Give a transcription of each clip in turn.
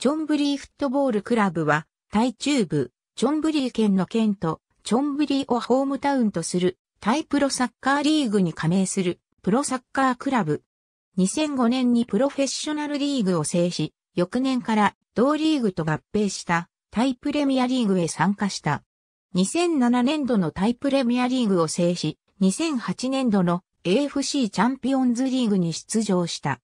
チョンブリーフットボールクラブは、タイ中部、チョンブリー県の県と、チョンブリーをホームタウンとする、タイプロサッカーリーグに加盟する、プロサッカークラブ。2005年にプロフェッショナルリーグを制し、翌年から同リーグと合併したタイプレミアリーグへ参加した。2007年度のタイプレミアリーグを制し、2008年度の AFC チャンピオンズリーグに出場した。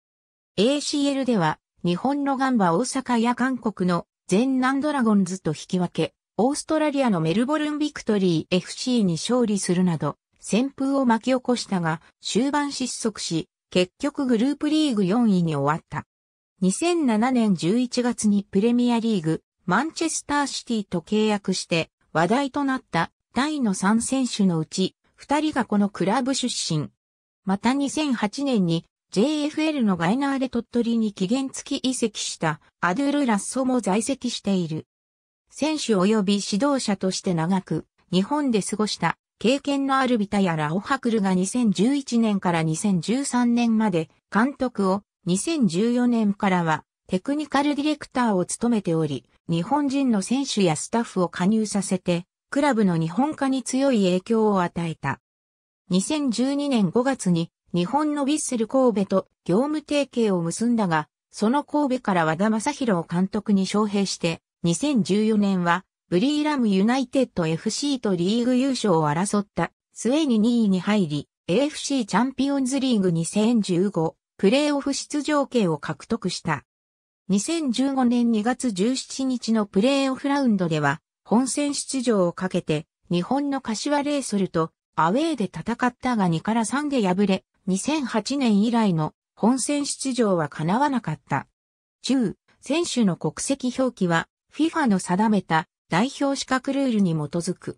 ACL では日本のガンバ大阪や韓国の全南ドラゴンズと引き分け、オーストラリアのメルボルンビクトリー FC に勝利するなど、旋風を巻き起こしたが、終盤失速し、結局グループリーグ4位に終わった。2007年11月にプレミアリーグ、マンチェスターシティと契約して話題となったタイの3選手のうち、2人がこのクラブ出身。また2008年に JFL のガイナーで鳥取に期限付き移籍したアドゥル・ラッソも在籍している。選手及び指導者として長く日本で過ごした経験のあるビタやラオハクルが2011年から2013年まで監督を2014年からはテクニカルディレクターを務めており、日本人の選手やスタッフを加入させて、クラブの日本化に強い影響を与えた。2012年5月に日本のヴィッセル神戸と業務提携を結んだが、その神戸から和田正宏監督に招聘して、2014年は、ブリーラムユナイテッド FC とリーグ優勝を争った末に2位に入り、AFC チャンピオンズリーグ2015プレーオフ出場権を獲得した。2015年2月17日のプレーオフラウンドでは、本戦出場をかけて、日本の柏レイソルとアウェーで戦ったが2から3で敗れ、2008年以来の本戦出場は叶わなかった。中、選手の国籍表記は FIFA の定めた代表資格ルールに基づく。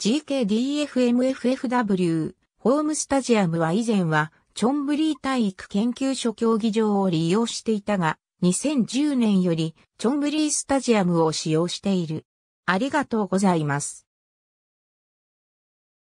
GKDFMFFW ホームスタジアムは以前はチョンブリー体育研究所競技場を利用していたが、2010年よりチョンブリースタジアムを使用している。ありがとうございます。